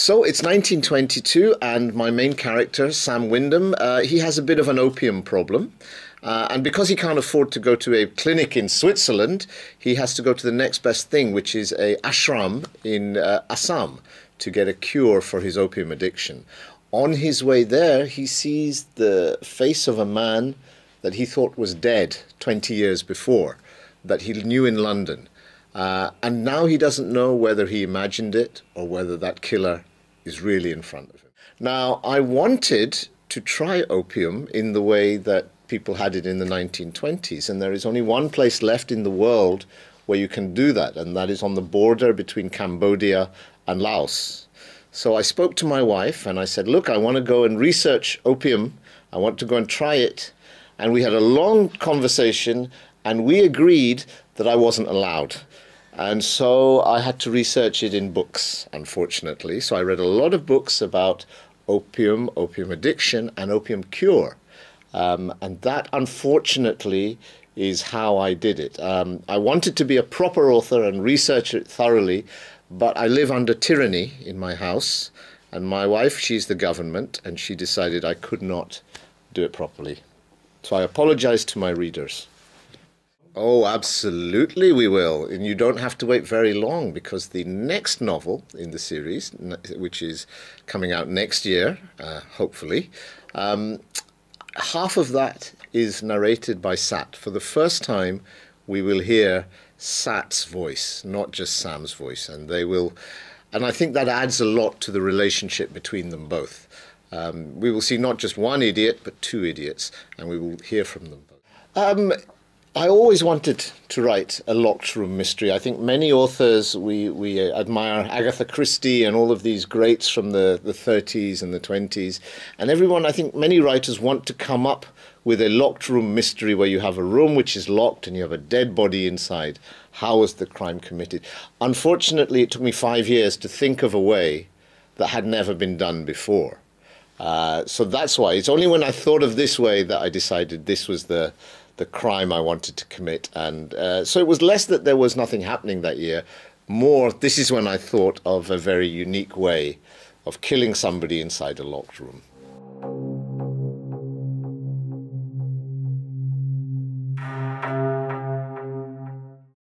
So it's 1922, and my main character, Sam Wyndham, uh, he has a bit of an opium problem. Uh, and because he can't afford to go to a clinic in Switzerland, he has to go to the next best thing, which is a ashram in uh, Assam, to get a cure for his opium addiction. On his way there, he sees the face of a man that he thought was dead 20 years before, that he knew in London. Uh, and now he doesn't know whether he imagined it or whether that killer is really in front of him. Now, I wanted to try opium in the way that people had it in the 1920s, and there is only one place left in the world where you can do that, and that is on the border between Cambodia and Laos. So I spoke to my wife and I said, Look, I want to go and research opium. I want to go and try it. And we had a long conversation, and we agreed that I wasn't allowed. And so I had to research it in books, unfortunately. So I read a lot of books about opium, opium addiction, and opium cure. Um, and that, unfortunately, is how I did it. Um, I wanted to be a proper author and research it thoroughly, but I live under tyranny in my house. And my wife, she's the government, and she decided I could not do it properly. So I apologize to my readers. Oh, absolutely, we will. And you don't have to wait very long because the next novel in the series, which is coming out next year, uh, hopefully, um, half of that is narrated by Sat. For the first time, we will hear Sat's voice, not just Sam's voice. And they will, and I think that adds a lot to the relationship between them both. Um, we will see not just one idiot, but two idiots, and we will hear from them both. Um, I always wanted to write a locked room mystery. I think many authors we we admire Agatha Christie and all of these greats from the the 30s and the 20s, and everyone I think many writers want to come up with a locked room mystery where you have a room which is locked and you have a dead body inside. How was the crime committed? Unfortunately, it took me five years to think of a way that had never been done before. Uh, so that's why it's only when I thought of this way that I decided this was the the crime I wanted to commit. And uh, so it was less that there was nothing happening that year, more this is when I thought of a very unique way of killing somebody inside a locked room.